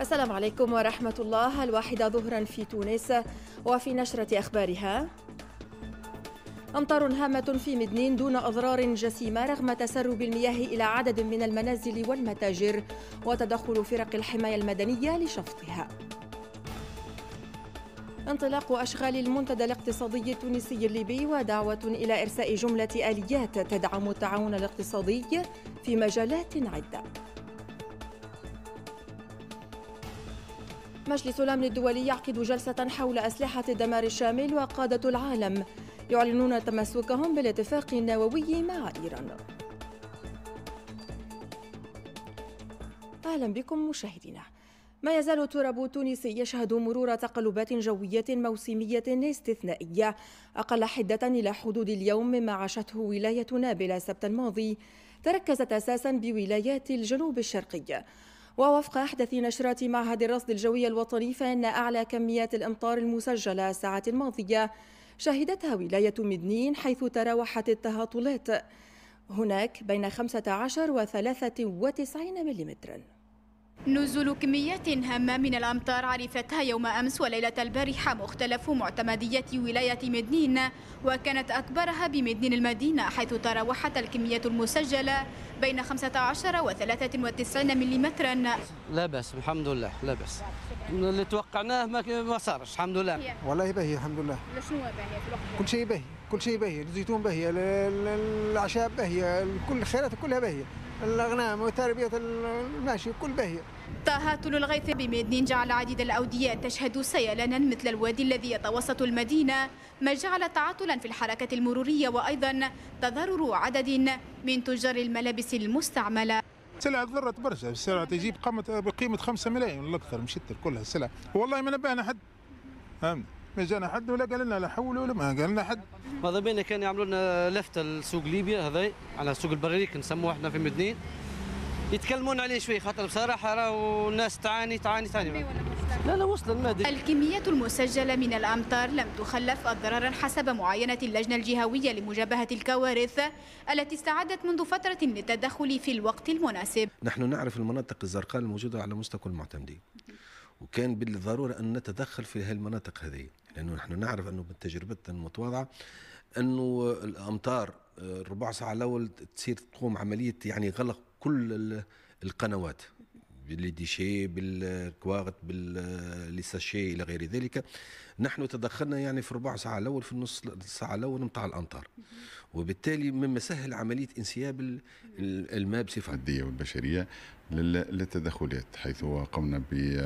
السلام عليكم ورحمة الله الواحدة ظهرا في تونس وفي نشرة أخبارها أمطار هامة في مدنين دون أضرار جسيمة رغم تسرب المياه إلى عدد من المنازل والمتاجر وتدخل فرق الحماية المدنية لشفطها انطلاق أشغال المنتدى الاقتصادي التونسي الليبي ودعوة إلى إرساء جملة آليات تدعم التعاون الاقتصادي في مجالات عدة مجلس الأمن الدولي يعقد جلسة حول أسلحة الدمار الشامل وقادة العالم يعلنون تمسكهم بالاتفاق النووي مع إيران أهلا بكم مشاهدينا ما يزال التراب التونسي يشهد مرور تقلبات جوية موسمية استثنائية أقل حدة إلى حدود اليوم مما عاشته ولاية نابلة السبت الماضي تركزت أساسا بولايات الجنوب الشرقي ووفق أحدث نشرات معهد الرصد الجوي الوطني فإن أعلى كميات الأمطار المسجلة الساعة الماضية شهدتها ولاية مدنين حيث تراوحت التهاطلات هناك بين 15 و 93 ملم نزول كميات هامة من الأمطار عرفتها يوم أمس وليلة البارحة مختلف معتمدية ولاية مدنين وكانت أكبرها بمدنين المدينة حيث تراوحت الكمية المسجلة بين 15 و 93 ملم لا بأس الحمد لله لا بأس اللي توقعناه ما صارش الحمد لله والله باهي الحمد لله شنو كل شيء باهي كل شيء باهي الزيتون باهية الأعشاب باهية كل الخيرات كلها باهية الأغنام وتربية الماشي كل بهية تهاتل الغيث بميدنين جعل عديد الأودية تشهد سيلانا مثل الوادي الذي يتوسط المدينة ما جعل تعطلا في الحركة المرورية وأيضا تضرر عدد من تجار الملابس المستعملة السلع تضرت برشا السلع تجيب قامت بقيمة 5 ملايين ولا أكثر مشت كلها السلع والله ما نبهنا حد فهمت ما جانا حد ولا قال لنا لا حول ولا ما قال لنا حد ماذا بينا كان يعملوا لنا لفته لسوق ليبيا هذا على سوق البريك نسموه احنا في مدنين يتكلمون عليه شوي خاطر بصراحه راهو الناس تعاني تعاني تعاني لا لا وصل المادي الكميات المسجلة من الأمطار لم تخلف أضرارا حسب معاينة اللجنة الجهوية لمجابهة الكوارث التي استعدت منذ فترة للتدخل في الوقت المناسب نحن نعرف المناطق الزرقاء الموجودة على مستوى المعتمدين وكان بالضرورة أن نتدخل في هذه المناطق هذه لانه نحن نعرف انه بتجربتنا المتواضعه انه الامطار الربع ساعه الاول تصير تقوم عمليه يعني غلق كل القنوات بالديشي بالكواغت بالساشي الى غير ذلك نحن تدخلنا يعني في ربع ساعه الاول في النص ساعه الاول نتاع الامطار وبالتالي مما سهل عمليه انسياب الماء بصفه الدية والبشريه للتدخلات حيث قمنا ب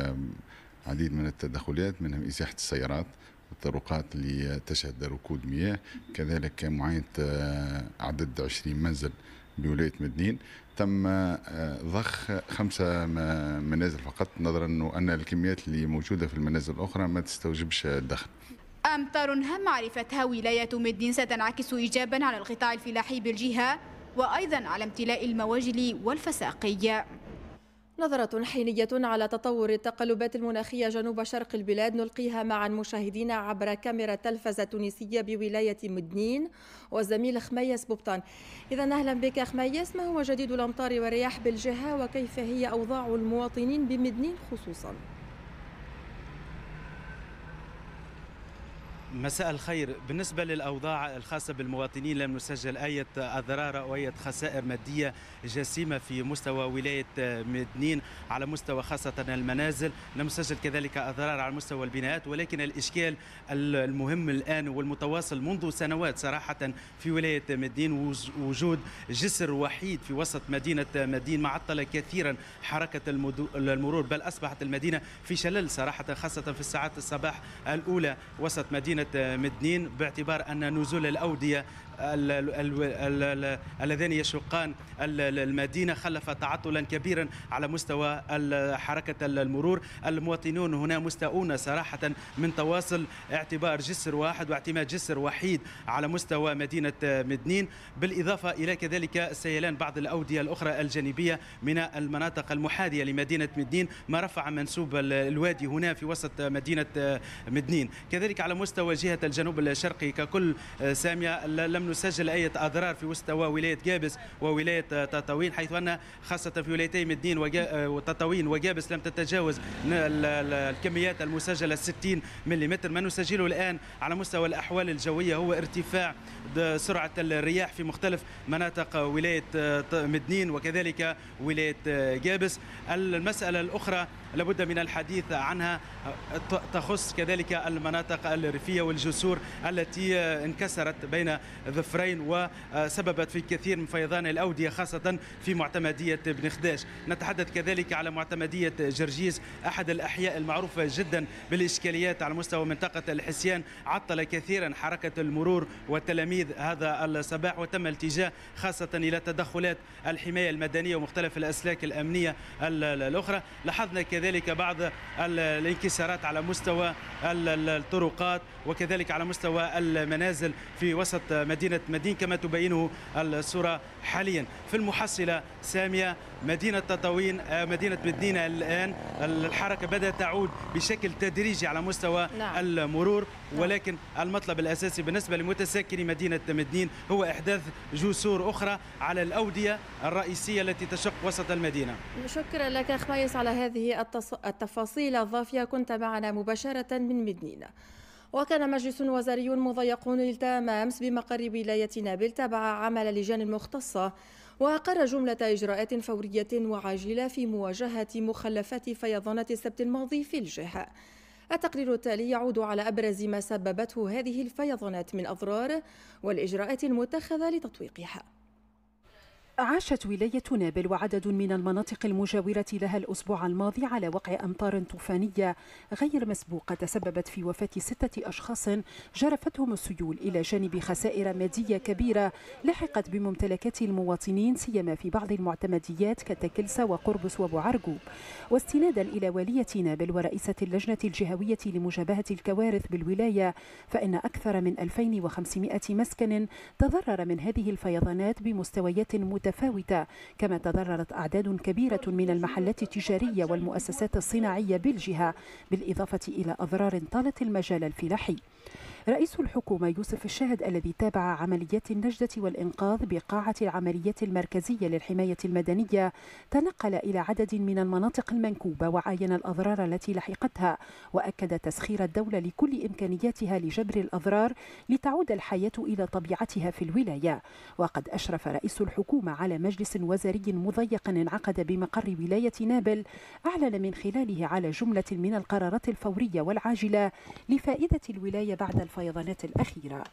عديد من التدخلات منهم ازاحه السيارات الطرقات اللي تشهد ركود مياه كذلك معاينة آه، عدد 20 منزل بولاية مدنين تم آه، ضخ خمسة منازل فقط نظرا أن الكميات اللي موجودة في المنازل الأخرى ما تستوجبش الدخل أمطار هم عرفتها ولاية مدنين ستنعكس إيجابا على القطاع الفلاحي بالجهة وأيضا على امتلاء المواجل والفساقي نظرة حينية على تطور التقلبات المناخية جنوب شرق البلاد نلقيها معا مشاهدينا عبر كاميرا تلفزة تونسية بولاية مدنين والزميل خميس بوبطان إذا أهلا بك خميس ما هو جديد الأمطار والرياح بالجهة وكيف هي أوضاع المواطنين بمدنين خصوصاً؟ مساء الخير بالنسبة للأوضاع الخاصة بالمواطنين لم نسجل أي أضرار أو أي خسائر مادية جسيمة في مستوى ولاية مدنين على مستوى خاصة المنازل لم نسجل كذلك أضرار على مستوى البنايات ولكن الإشكال المهم الآن والمتواصل منذ سنوات صراحة في ولاية مدنين وجود جسر وحيد في وسط مدينة مدين معطلة كثيرا حركة المرور بل أصبحت المدينة في شلل صراحة خاصة في الساعات الصباح الأولى وسط مدينة منطقه مدنين باعتبار ان نزول الاوديه اللذان يشقان المدينة خلف تعطلا كبيرا على مستوى حركة المرور المواطنون هنا مستاؤون صراحة من تواصل اعتبار جسر واحد واعتماد جسر وحيد على مستوى مدينة مدنين بالإضافة إلى كذلك سيلان بعض الأودية الأخرى الجانبية من المناطق المحاذية لمدينة مدنين ما رفع منسوب الوادي هنا في وسط مدينة مدنين كذلك على مستوى جهة الجنوب الشرقي ككل آه، سامية لم لم نسجل أي أضرار في مستوى ولاية جابس وولاية آه، تطاوين حيث أن خاصة في ولايتي مدين آه، وتطاوين وجابس لم تتجاوز الكميات المسجلة 60 ملم ما نسجله الآن على مستوى الأحوال الجوية هو ارتفاع سرعة الرياح في مختلف مناطق ولاية آه، مدنين وكذلك ولاية جابس المسألة الأخرى لابد من الحديث عنها تخص كذلك المناطق الريفية والجسور التي انكسرت بين ظفرين وسببت في كثير من فيضان الأودية خاصة في معتمدية بن خداش نتحدث كذلك على معتمدية جرجيز أحد الأحياء المعروفة جدا بالإشكاليات على مستوى منطقة الحسيان عطل كثيرا حركة المرور والتلاميذ هذا الصباح وتم الاتجاه خاصة إلى تدخلات الحماية المدنية ومختلف الأسلاك الأمنية الأخرى لاحظنا كذلك وكذلك بعض الانكسارات على مستوى الطرقات وكذلك على مستوى المنازل في وسط مدينة مدين كما تبينه الصورة حاليا في المحصلة سامية مدينة تطاوين آه، مدينة مدينة الآن الحركة بدأت تعود بشكل تدريجي على مستوى نعم. المرور نعم. ولكن المطلب الأساسي بالنسبة لمتسكني مدينة مدنين هو إحداث جسور أخرى على الأودية الرئيسية التي تشق وسط المدينة شكرا لك خميس على هذه التفاصيل الضافية كنت معنا مباشرة من مدنين وكان مجلس وزاري مضيق التام امس بمقر ولاية نابل تابع عمل لجان مختصه وأقر جملة إجراءات فورية وعاجلة في مواجهة مخلفات فيضانات السبت الماضي في الجهة التقرير التالي يعود على أبرز ما سببته هذه الفيضانات من أضرار والإجراءات المتخذة لتطويقها عاشت ولاية نابل وعدد من المناطق المجاورة لها الأسبوع الماضي على وقع أمطار طوفانية غير مسبوقة تسببت في وفاة ستة أشخاص جرفتهم السيول إلى جانب خسائر مادية كبيرة لحقت بممتلكات المواطنين سيما في بعض المعتمديات كتكلسة وقربس وبعرقو واستنادا إلى والية نابل ورئيسة اللجنة الجهوية لمجابهة الكوارث بالولاية فإن أكثر من 2500 مسكن تضرر من هذه الفيضانات بمستويات متعددة متفاوتة كما تضررت أعداد كبيرة من المحلات التجارية والمؤسسات الصناعية بالجهة بالإضافة إلى أضرار طالت المجال الفلاحي رئيس الحكومة يوسف الشاهد الذي تابع عمليات النجدة والإنقاذ بقاعة العمليات المركزية للحماية المدنية تنقل إلى عدد من المناطق المنكوبة وعاين الأضرار التي لحقتها وأكد تسخير الدولة لكل إمكانياتها لجبر الأضرار لتعود الحياة إلى طبيعتها في الولاية وقد أشرف رئيس الحكومة على مجلس وزاري مضيق انعقد بمقر ولاية نابل أعلن من خلاله على جملة من القرارات الفورية والعاجلة لفائدة الولاية بعد الف... الفيضانات الأخيرة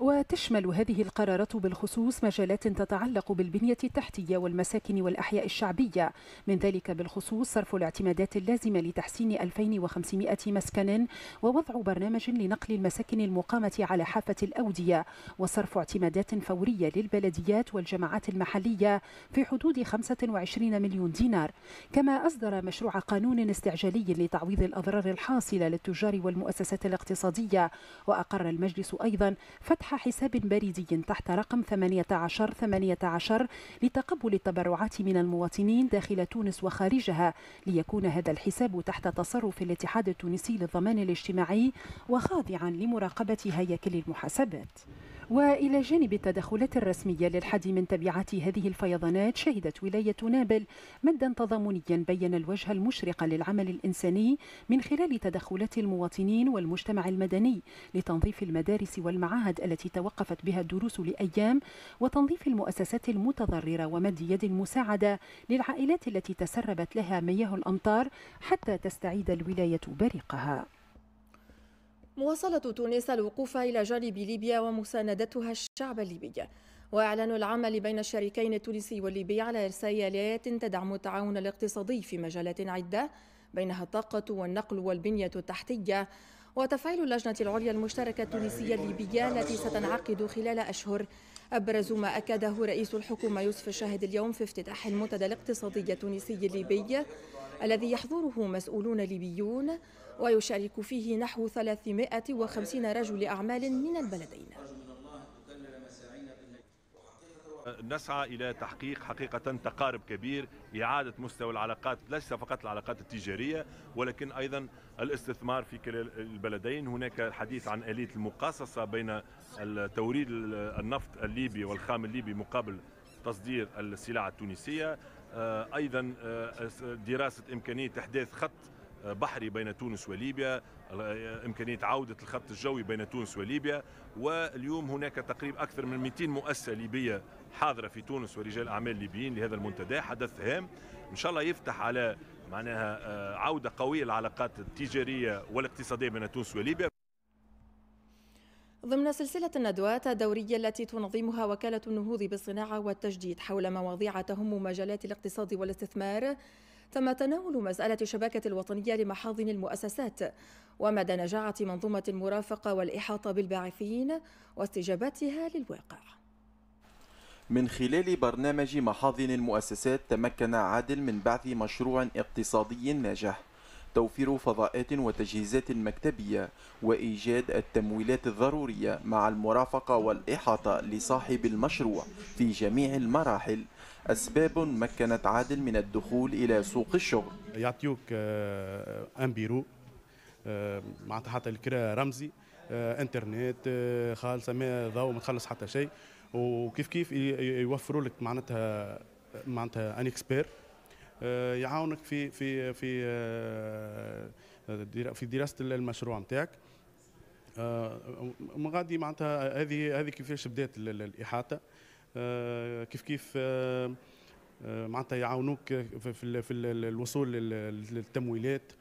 وتشمل هذه القرارات بالخصوص مجالات تتعلق بالبنية التحتية والمساكن والأحياء الشعبية من ذلك بالخصوص صرف الاعتمادات اللازمة لتحسين 2500 مسكن ووضع برنامج لنقل المساكن المقامة على حافة الأودية وصرف اعتمادات فورية للبلديات والجماعات المحلية في حدود 25 مليون دينار كما أصدر مشروع قانون استعجالي لتعويض الأضرار الحاصلة للتجار والمؤسسات الاقتصادية وأقر المجلس أيضا فتح حساب بريدي تحت رقم 1818 لتقبل التبرعات من المواطنين داخل تونس وخارجها ليكون هذا الحساب تحت تصرف الاتحاد التونسي للضمان الاجتماعي وخاضعا لمراقبة هياكل المحاسبات وإلى جانب التدخلات الرسمية للحد من تبعات هذه الفيضانات شهدت ولاية نابل مدا تضامنيا بين الوجه المشرق للعمل الإنساني من خلال تدخلات المواطنين والمجتمع المدني لتنظيف المدارس والمعاهد التي توقفت بها الدروس لأيام وتنظيف المؤسسات المتضررة ومد يد المساعدة للعائلات التي تسربت لها مياه الأمطار حتى تستعيد الولاية بريقها مواصلة تونس الوقوف إلى جانب ليبيا ومساندتها الشعب الليبي وإعلان العمل بين الشريكين التونسي والليبي على إرسال آليات تدعم التعاون الاقتصادي في مجالات عدة بينها الطاقة والنقل والبنية التحتية وتفعيل اللجنة العليا المشتركة التونسية الليبية التي ستنعقد خلال أشهر أبرز ما أكده رئيس الحكومة يوسف الشاهد اليوم في افتتاح المنتدى الاقتصادي التونسي الليبي الذي يحضره مسؤولون ليبيون ويشارك فيه نحو 350 رجل أعمال من البلدين نسعى الى تحقيق حقيقه تقارب كبير اعاده مستوى العلاقات ليس فقط العلاقات التجاريه ولكن ايضا الاستثمار في كلا البلدين هناك الحديث عن اليه المقاصصه بين توريد النفط الليبي والخام الليبي مقابل تصدير السلع التونسيه آه، ايضا آه، دراسه امكانيه احداث خط بحري بين تونس وليبيا إمكانية عودة الخط الجوي بين تونس وليبيا واليوم هناك تقريبا أكثر من 200 مؤسسة ليبية حاضرة في تونس ورجال أعمال ليبيين لهذا المنتدى حدث هام إن شاء الله يفتح على معناها آه، عودة قوية للعلاقات التجارية والاقتصادية بين تونس وليبيا ضمن سلسلة الندوات الدورية التي تنظمها وكالة النهوض بالصناعة والتجديد حول مواضيع تهم مجالات الاقتصاد والاستثمار تم تناول مسألة الشبكة الوطنية لمحاضن المؤسسات ومدى نجاعة منظومة المرافقة والإحاطة بالباعثين واستجابتها للواقع من خلال برنامج محاضن المؤسسات تمكن عادل من بعث مشروع اقتصادي ناجح توفير فضاءات وتجهيزات مكتبية وإيجاد التمويلات الضرورية مع المرافقة والإحاطة لصاحب المشروع في جميع المراحل أسباب مكنت عادل من الدخول إلى سوق الشغل يعطيوك أن آه، بيرو آه، معناتها حتى الكرا رمزي آه، انترنت خالصه ما ضوء ما تخلص حتى شيء وكيف كيف يوفروا لك معناتها معناتها ان اكسبير يعاونك في في في في دراسه المشروع نتاعك غادي معناتها هذه هذه كيفاش بدات الاحاطه آه، كيف كيف آه، آه، معناتها يعاونوك في في الوصول للتمويلات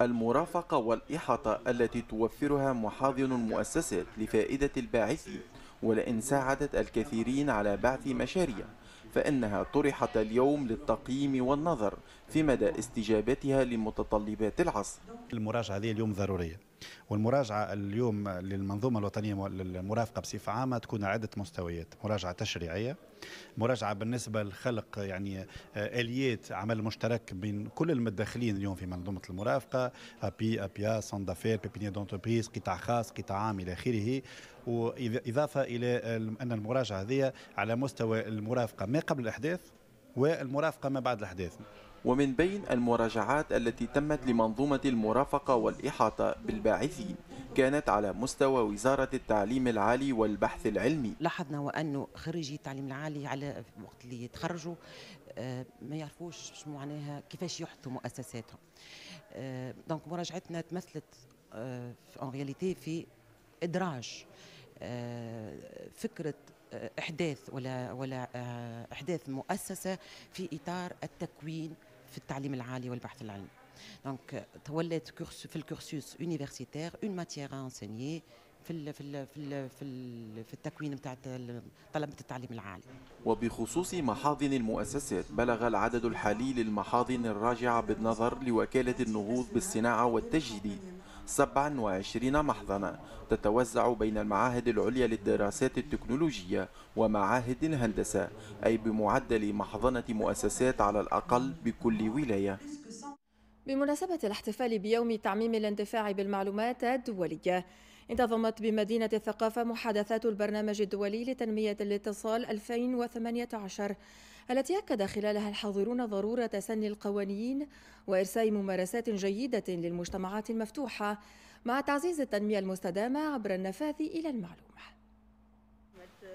المرافقة والإحاطة التي توفرها محاضن المؤسسات لفائدة الباعثين ولئن ساعدت الكثيرين على بعث مشاريع فإنها طرحت اليوم للتقييم والنظر في مدى استجابتها لمتطلبات العصر المراجعة هذه اليوم ضرورية والمراجعه اليوم للمنظومه الوطنيه للمرافقه بصفه عامه تكون عده مستويات مراجعه تشريعيه مراجعه بالنسبه لخلق يعني آه، اليات عمل مشترك بين كل المتداخلين اليوم في منظومه المرافقه ابي ابيا صندافير بيبيني بيبينيا دونتربريز قطاع خاص قطاع عام الى اخره واضافه الى ان المراجعه هذه على مستوى المرافقه ما قبل الاحداث والمرافقه ما بعد الاحداث ومن بين المراجعات التي تمت لمنظومة المرافقة والإحاطة بالباعثين كانت على مستوى وزارة التعليم العالي والبحث العلمي لاحظنا وأنه خريجي التعليم العالي على وقت اللي يتخرجوا آه، ما يعرفوش شو معناها كيفاش يحثوا مؤسساتهم آه، دونك مراجعتنا تمثلت اون آه، في ادراج فكره احداث ولا ولا احداث مؤسسه في اطار التكوين في التعليم العالي والبحث العلمي دونك تولت في الكورسوس يونيفرسيتير اون ماتيير انسيني في ال في ال في ال في, الـ في التكوين بتاع طلبه التعليم العالي. وبخصوص محاضن المؤسسات بلغ العدد الحالي للمحاضن الراجعه بالنظر لوكاله النهوض بالصناعه والتجديد 27 محضنا تتوزع بين المعاهد العليا للدراسات التكنولوجية ومعاهد الهندسة أي بمعدل محضنة مؤسسات على الأقل بكل ولاية بمناسبة الاحتفال بيوم تعميم الاندفاع بالمعلومات الدولية انتظمت بمدينة الثقافة محادثات البرنامج الدولي لتنمية الاتصال 2018 التي أكد خلالها الحاضرون ضرورة سن القوانين وإرساء ممارسات جيدة للمجتمعات المفتوحة مع تعزيز التنمية المستدامة عبر النفاذ إلى المعلومة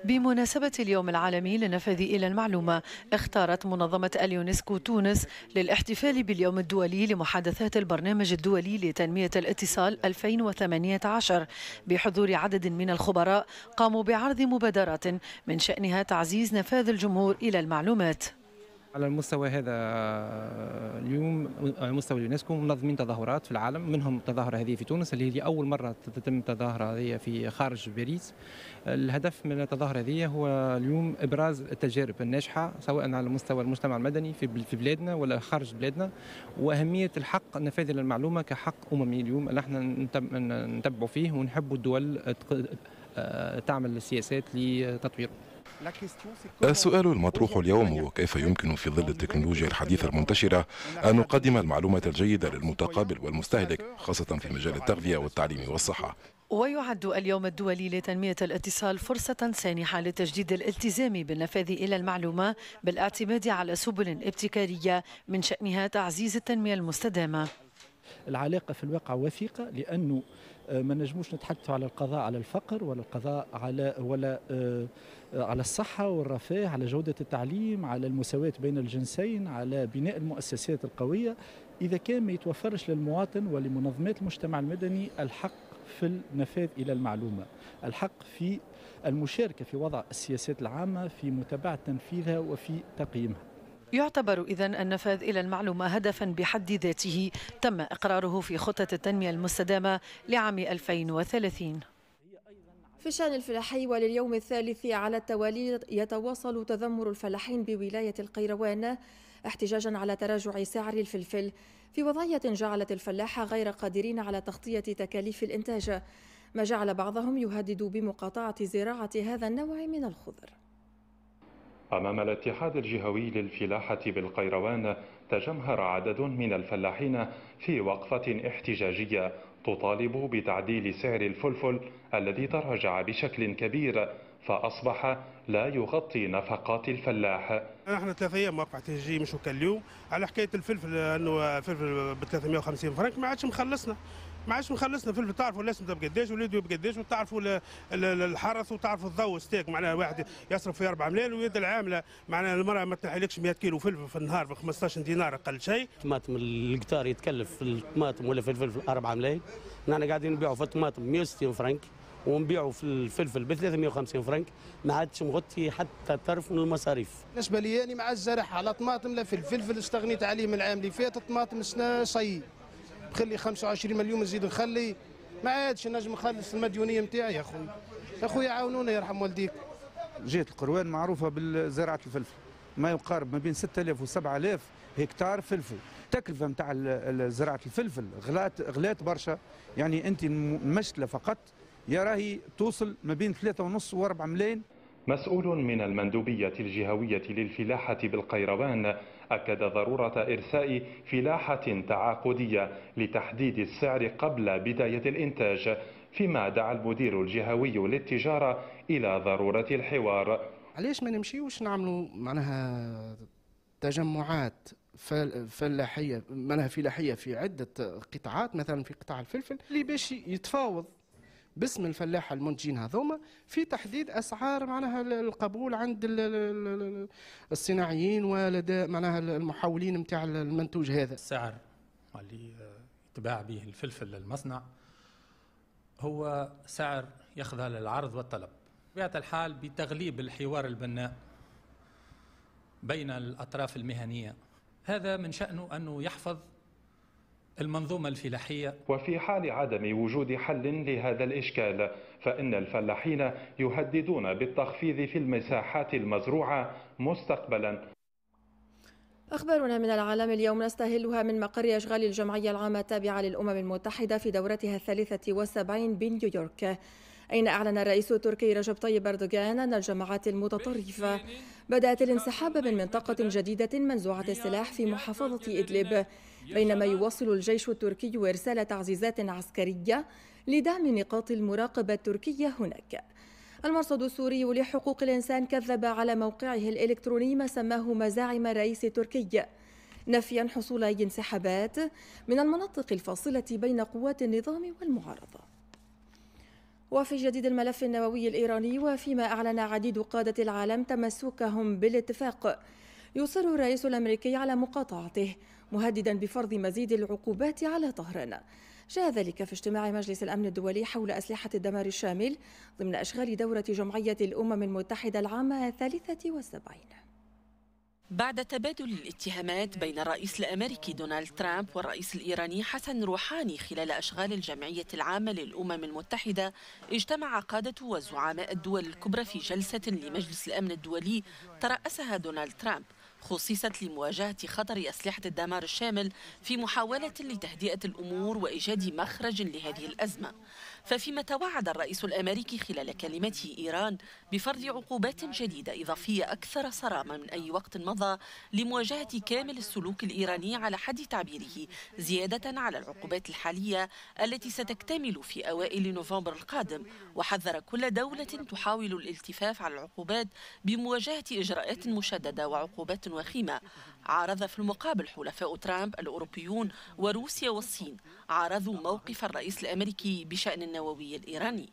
بمناسبة اليوم العالمي للنفاذ إلى المعلومة اختارت منظمة اليونسكو تونس للاحتفال باليوم الدولي لمحادثات البرنامج الدولي لتنمية الاتصال 2018 بحضور عدد من الخبراء قاموا بعرض مبادرات من شأنها تعزيز نفاذ الجمهور إلى المعلومات على المستوى هذا اليوم على آه، مستوى اليونسكو منظمين تظاهرات في العالم منهم التظاهره هذه في تونس اللي هي اول مره تتم تظاهره هذه في خارج باريس الهدف من التظاهره هذه هو اليوم ابراز التجارب الناجحه سواء على مستوى المجتمع المدني في بلادنا ولا خارج بلادنا واهميه الحق النفاذ للمعلومه كحق اممي اليوم اللي احنا نتبعوا فيه ونحبوا الدول آه، تعمل السياسات لتطويره السؤال المطروح اليوم هو كيف يمكن في ظل التكنولوجيا الحديثة المنتشرة أن نقدم المعلومة الجيدة للمتقابل والمستهلك خاصة في مجال التغذية والتعليم والصحة ويعد اليوم الدولي لتنمية الاتصال فرصة سانحة لتجديد الالتزام بالنفاذ إلى المعلومة بالاعتماد على سبل ابتكارية من شأنها تعزيز التنمية المستدامة العلاقة في الواقع وثيقة لأنه آه، ما نجموش نتحدثوا على القضاء على الفقر ولا القضاء على ولا آه، على الصحة والرفاه على جودة التعليم على المساواة بين الجنسين على بناء المؤسسات القوية إذا كان ما يتوفرش للمواطن ولمنظمات المجتمع المدني الحق في النفاذ إلى المعلومة الحق في المشاركة في وضع السياسات العامة في متابعة تنفيذها وفي تقييمها يعتبر إذا النفاذ إلى المعلومة هدفا بحد ذاته تم إقراره في خطة التنمية المستدامة لعام 2030 في شأن الفلاحي ولليوم الثالث على التوالي يتواصل تذمر الفلاحين بولاية القيروان احتجاجا على تراجع سعر الفلفل في وضعية جعلت الفلاحة غير قادرين على تغطية تكاليف الإنتاج ما جعل بعضهم يهدد بمقاطعة زراعة هذا النوع من الخضر أمام الاتحاد الجهوي للفلاحة بالقيروان تجمهر عدد من الفلاحين في وقفة احتجاجية تطالب بتعديل سعر الفلفل الذي تراجع بشكل كبير فأصبح لا يغطي نفقات الفلاح احنا ثلاثة أيام وقفة احتجاجية مش كل يوم على حكاية الفلفل أنه فلفل ب 350 فرنك ما عادش مخلصنا ما عادش مخلصنا فلفل تعرفوا الاسم بقداش وليدو بقداش وتعرفوا الحرث وتعرفوا الضوء ستيك معناها واحد يصرف في 4 ملايين ويد العامله معناها المراه ما تنحيلكش 100 كيلو فلفل في النهار ب 15 دينار اقل شيء الطماطم القطار يتكلف في الطماطم ولا في الفلفل 4 ملايين نحن قاعدين نبيعوا في الطماطم 160 فرنك ونبيعوا في الفلفل ب 350 فرنك ما عادش مغطي حتى طرف من المصاريف. بالنسبه لي انا مع الزرع على طماطم لا في الفلفل استغنيت عليه من العام اللي فات الطماطم السنه صي تخلي 25 مليون نزيد نخلي ما عادش نجم نخلص المديونيه نتاعي يا خويا يا خويا عاونونا يرحم والديك جهه القروان معروفه بزراعه الفلفل ما يقارب ما بين 6000 و 7000 هكتار فلفل التكلفه نتاع زراعه الفلفل غلات غلات برشا يعني انت المشتله فقط يا راهي توصل ما بين 3.5 و 4 ملايين مسؤول من المندوبيه الجهويه للفلاحه بالقيروان أكد ضرورة إرساء فلاحة تعاقدية لتحديد السعر قبل بداية الإنتاج فيما دعا المدير الجهوي للتجارة إلى ضرورة الحوار علاش ما نمشيوش نعملوا معناها تجمعات فلاحيه معناها فلاحيه في عده قطاعات مثلا في قطاع الفلفل اللي باش يتفاوض باسم الفلاحه المنتجين هذوما في تحديد اسعار معناها القبول عند الصناعيين ولدى معناها المحولين نتاع المنتوج هذا السعر اللي يتباع به الفلفل للمصنع هو سعر يخضع للعرض والطلب بطبيعه الحال بتغليب الحوار البناء بين الاطراف المهنيه هذا من شانه انه يحفظ المنظومة الفلاحية وفي حال عدم وجود حل لهذا الإشكال فإن الفلاحين يهددون بالتخفيض في المساحات المزروعة مستقبلا أخبارنا من العالم اليوم نستهلها من مقر أشغال الجمعية العامة التابعة للأمم المتحدة في دورتها الثالثة والسبعين بنيويورك أين أعلن الرئيس التركي رجب طيب أردوغان أن الجماعات المتطرفة بدأت الانسحاب من منطقة جديدة منزوعة السلاح في محافظة إدلب بينما يواصل الجيش التركي إرسال تعزيزات عسكرية لدعم نقاط المراقبة التركية هناك المرصد السوري لحقوق الإنسان كذب على موقعه الإلكتروني ما سماه مزاعم رئيس تركيا نفيا حصول أي انسحابات من المناطق الفاصلة بين قوات النظام والمعارضة وفي جديد الملف النووي الإيراني وفيما أعلن عديد قادة العالم تمسكهم بالاتفاق يصر الرئيس الأمريكي على مقاطعته مهددا بفرض مزيد العقوبات على طهران جاء ذلك في اجتماع مجلس الأمن الدولي حول أسلحة الدمار الشامل ضمن أشغال دورة جمعية الأمم المتحدة العام الثالثة والسبعين بعد تبادل الاتهامات بين الرئيس الامريكي دونالد ترامب والرئيس الايراني حسن روحاني خلال اشغال الجمعيه العامه للامم المتحده اجتمع قاده وزعماء الدول الكبرى في جلسه لمجلس الامن الدولي تراسها دونالد ترامب خصصت لمواجهة خطر أسلحة الدمار الشامل في محاولة لتهدئة الأمور وإيجاد مخرج لهذه الأزمة ففيما توعد الرئيس الأمريكي خلال كلمته إيران بفرض عقوبات جديدة إضافية أكثر صرامة من أي وقت مضى لمواجهة كامل السلوك الإيراني على حد تعبيره زيادة على العقوبات الحالية التي ستكتمل في أوائل نوفمبر القادم وحذر كل دولة تحاول الالتفاف على العقوبات بمواجهة إجراءات مشددة وعقوبات وخيمة عارض في المقابل حلفاء ترامب الأوروبيون وروسيا والصين عارضوا موقف الرئيس الأمريكي بشأن النووي الإيراني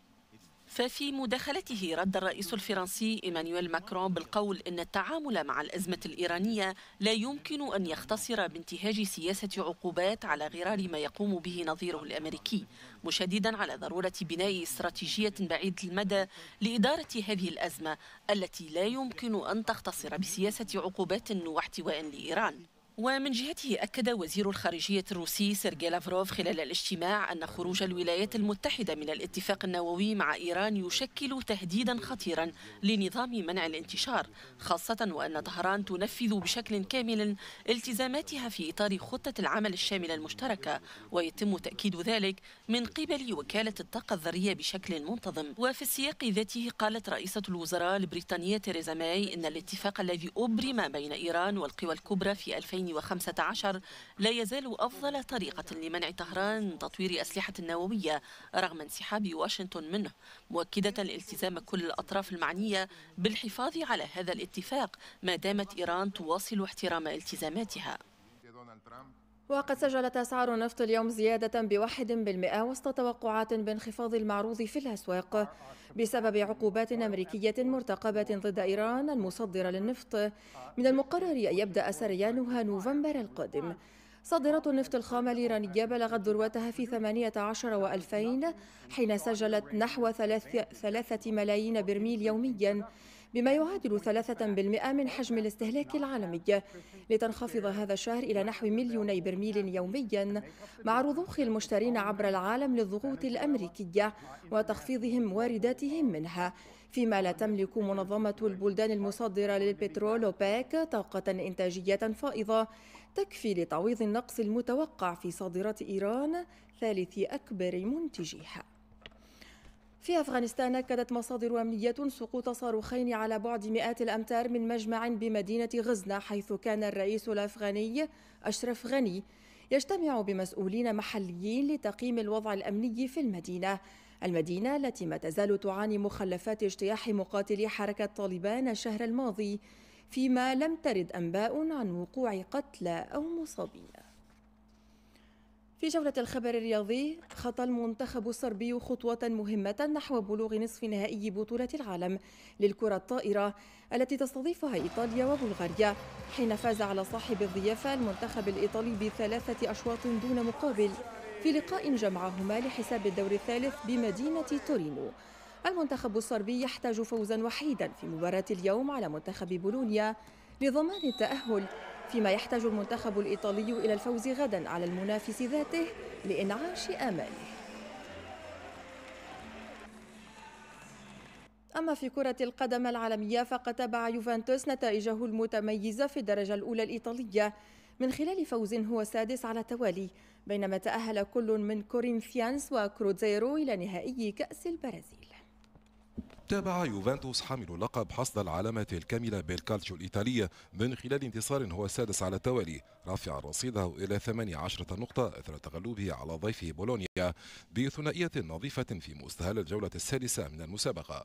ففي مداخلته رد الرئيس الفرنسي إيمانويل ماكرون بالقول إن التعامل مع الأزمة الإيرانية لا يمكن أن يختصر بانتهاج سياسة عقوبات على غرار ما يقوم به نظيره الأمريكي مشددا على ضرورة بناء استراتيجية بعيد المدى لإدارة هذه الأزمة التي لا يمكن أن تختصر بسياسة عقوبات واحتواء لإيران ومن جهته أكد وزير الخارجية الروسي سيرجي لافروف خلال الاجتماع أن خروج الولايات المتحدة من الاتفاق النووي مع إيران يشكل تهديدا خطيرا لنظام منع الانتشار خاصة وأن طهران تنفذ بشكل كامل التزاماتها في إطار خطة العمل الشاملة المشتركة ويتم تأكيد ذلك من قبل وكالة الطاقة الذرية بشكل منتظم وفي السياق ذاته قالت رئيسة الوزراء البريطانية تيريزا ماي إن الاتفاق الذي أبرم بين إيران والقوى الكبرى في 2000 2015 لا يزال أفضل طريقة لمنع طهران من تطوير أسلحة نووية رغم انسحاب واشنطن منه مؤكدة الالتزام كل الأطراف المعنية بالحفاظ على هذا الاتفاق ما دامت إيران تواصل احترام التزاماتها وقد سجلت أسعار النفط اليوم زيادة بواحد بالمئة وسط توقعات بانخفاض المعروض في الأسواق بسبب عقوبات أمريكية مرتقبة ضد إيران المصدرة للنفط من المقرر أن يبدأ سريانها نوفمبر القادم صادرات النفط الخام الإيرانية بلغت ذروتها في 18 و2000 حين سجلت نحو 3 ملايين برميل يومياً بما يعادل 3% من حجم الاستهلاك العالمي لتنخفض هذا الشهر إلى نحو مليوني برميل يوميا مع رضوخ المشترين عبر العالم للضغوط الأمريكية وتخفيضهم وارداتهم منها فيما لا تملك منظمة البلدان المصدرة للبترول أوبيك طاقة إنتاجية فائضة تكفي لتعويض النقص المتوقع في صادرات إيران ثالث أكبر منتجيها في أفغانستان أكدت مصادر أمنية سقوط صاروخين على بعد مئات الأمتار من مجمع بمدينة غزنة حيث كان الرئيس الأفغاني أشرف غني يجتمع بمسؤولين محليين لتقييم الوضع الأمني في المدينة المدينة التي ما تزال تعاني مخلفات اجتياح مقاتلي حركة طالبان الشهر الماضي فيما لم ترد أنباء عن وقوع قتلى أو مصابين في جولة الخبر الرياضي خطى المنتخب الصربي خطوة مهمة نحو بلوغ نصف نهائي بطولة العالم للكرة الطائرة التي تستضيفها إيطاليا وبلغاريا حين فاز على صاحب الضيافة المنتخب الإيطالي بثلاثة أشواط دون مقابل في لقاء جمعهما لحساب الدور الثالث بمدينة تورينو المنتخب الصربي يحتاج فوزا وحيدا في مباراة اليوم على منتخب بولونيا لضمان التأهل فيما يحتاج المنتخب الإيطالي إلى الفوز غدا على المنافس ذاته لإنعاش آماله أما في كرة القدم العالمية فقد تابع يوفنتوس نتائجه المتميزة في الدرجة الأولى الإيطالية من خلال فوز هو السادس على التوالي بينما تأهل كل من كورينثيانس وكروزيرو إلى نهائي كأس البرازيل تابع يوفنتوس حامل لقب حصد العلامة الكاملة بالكالتشو الإيطالية من خلال انتصار هو السادس على التوالي رافع رصيده إلى 18 نقطة أثر تغلبه على ضيفه بولونيا بثنائية نظيفة في مستهل الجولة السادسة من المسابقة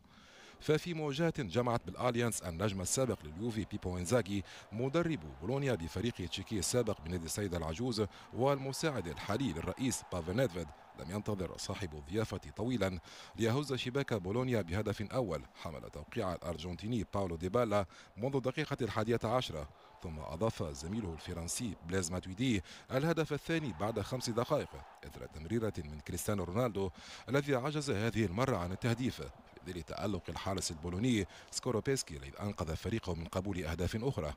ففي مواجهة جمعت بالأليانس النجم السابق لليوفي بيبو انزاجي مدرب بولونيا بفريق تشيكي السابق بنادي السيدة العجوز والمساعد الحالي للرئيس بافنيدفيد لم ينتظر صاحب الضيافة طويلا ليهز شباك بولونيا بهدف أول حمل توقيع الأرجنتيني باولو ديبالا منذ الدقيقة الحادية عشرة ثم أضاف زميله الفرنسي بليز ماتويدي الهدف الثاني بعد خمس دقائق إثر تمريرة من كريستيانو رونالدو الذي عجز هذه المرة عن التهديف في ظل تألق الحارس البولوني سكوروبيسكي الذي أنقذ فريقه من قبول أهداف أخرى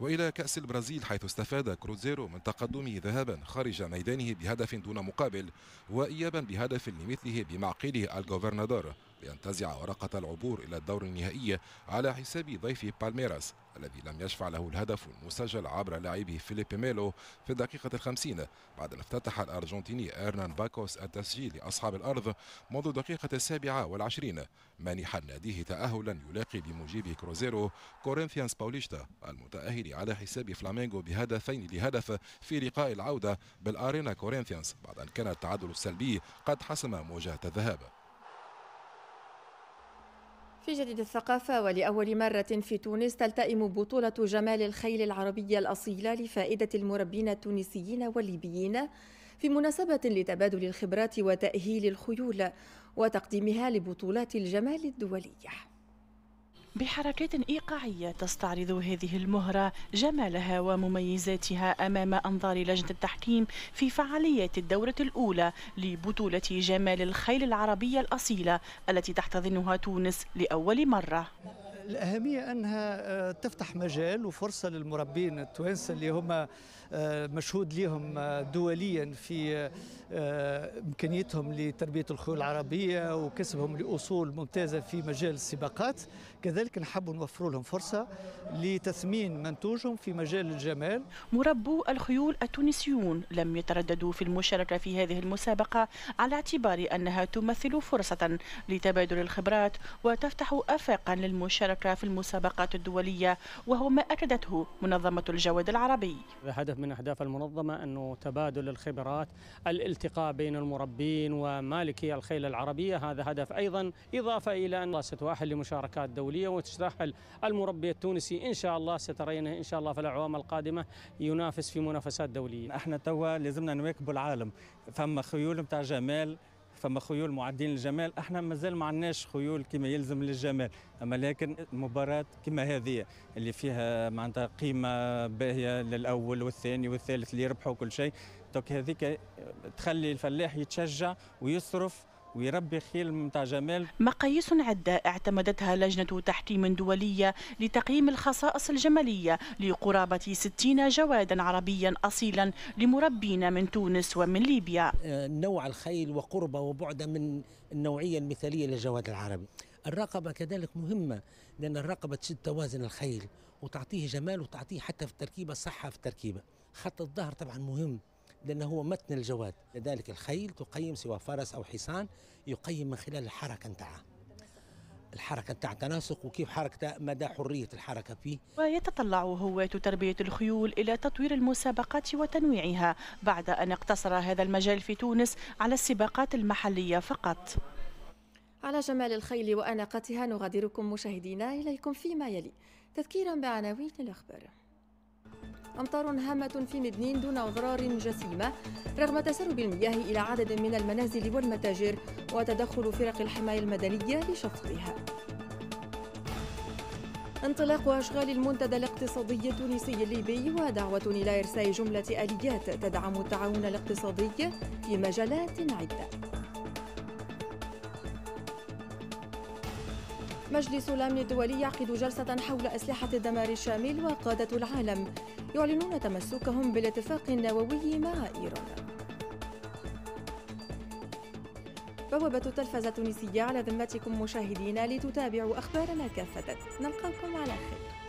وإلى كأس البرازيل حيث استفاد كروزيرو من تقدمه ذهابا خارج ميدانه بهدف دون مقابل وإيابا بهدف لمثله بمعقله الجوفرنادور لينتزع ورقة العبور إلى الدور النهائي على حساب ضيف بالميراس الذي لم يشفع له الهدف المسجل عبر لاعبه فيليب ميلو في الدقيقة الخمسين بعد أن افتتح الأرجنتيني إرنان باكوس التسجيل لأصحاب الأرض منذ الدقيقة السابعة والعشرين مانحا ناديه تأهلا يلاقي بموجبه كروزيرو كورينثيانس باوليشتا المتأهل على حساب فلامينغو بهدفين لهدف في لقاء العودة بالأرينا كورينثيانس بعد أن كان التعادل السلبي قد حسم مواجهة الذهاب في جديد الثقافة ولأول مرة في تونس تلتئم بطولة جمال الخيل العربية الأصيلة لفائدة المربين التونسيين والليبيين في مناسبة لتبادل الخبرات وتأهيل الخيول وتقديمها لبطولات الجمال الدولية بحركات إيقاعية تستعرض هذه المهرة جمالها ومميزاتها أمام أنظار لجنة التحكيم في فعاليات الدورة الأولى لبطولة جمال الخيل العربية الأصيلة التي تحتضنها تونس لأول مرة الأهمية أنها آه، تفتح مجال وفرصة للمربين التوانسة اللي هم آه، مشهود لهم آه، دوليا في إمكانيتهم لتربية الخيول العربية وكسبهم لأصول ممتازة في مجال السباقات كذلك نحب نوفر لهم فرصة لتثمين منتوجهم في مجال الجمال مربو الخيول التونسيون لم يترددوا في المشاركة في هذه المسابقة على اعتبار أنها تمثل فرصة لتبادل الخبرات وتفتح آفاقا للمشاركة في المسابقات الدولية وهو ما أكدته منظمة الجواد العربي هدف من أهداف المنظمة أنه تبادل الخبرات الالتقاء بين المربين ومالكي الخيل العربية هذا هدف أيضا إضافة إلى أن ستؤهل لمشاركات دولية الدوليه وتترحل المربي التونسي ان شاء الله سترينه ان شاء الله في الاعوام القادمه ينافس في منافسات دوليه. احنا توا لازمنا نواكبوا العالم فما خيول نتاع جمال فما خيول معدين للجمال احنا مازال ما عندناش خيول كما يلزم للجمال اما لكن مباراه كما هذه اللي فيها معناتها قيمه باهيه للاول والثاني والثالث اللي يربحوا كل شيء دوك هذيك تخلي الفلاح يتشجع ويصرف ويربي خيل نتاع جمال مقاييس عدة اعتمدتها لجنة تحكيم دولية لتقييم الخصائص الجمالية لقرابة 60 جوادا عربيا أصيلا لمربين من تونس ومن ليبيا آه، نوع الخيل وقربه وبعده من النوعية المثالية للجواد العربي الرقبة كذلك مهمة لأن الرقبة تشد توازن الخيل وتعطيه جمال وتعطيه حتى في التركيبة صحة في التركيبة خط الظهر طبعا مهم لأنه هو متن الجواد لذلك الخيل تقيم سواء فرس أو حصان يقيم من خلال الحركة نتاعها الحركة نتاع التناسق وكيف حركته مدى حرية الحركة فيه ويتطلع هواة تربية الخيول إلى تطوير المسابقات وتنويعها بعد أن اقتصر هذا المجال في تونس على السباقات المحلية فقط على جمال الخيل وأناقتها نغادركم مشاهدينا إليكم فيما يلي تذكيرا بعناوين الأخبار أمطار هامة في مدنين دون أضرار جسيمة رغم تسرب المياه إلى عدد من المنازل والمتاجر وتدخل فرق الحماية المدنية لشفطها انطلاق أشغال المنتدى الاقتصادي التونسي الليبي ودعوة إلى إرساء جملة آليات تدعم التعاون الاقتصادي في مجالات عدة مجلس الأمن الدولي يعقد جلسة حول أسلحة الدمار الشامل وقادة العالم يعلنون تمسكهم بالاتفاق النووي مع إيران بوابة التلفزة التونسية على ذمتكم مشاهدينا لتتابعوا أخبارنا كافة نلقاكم على خير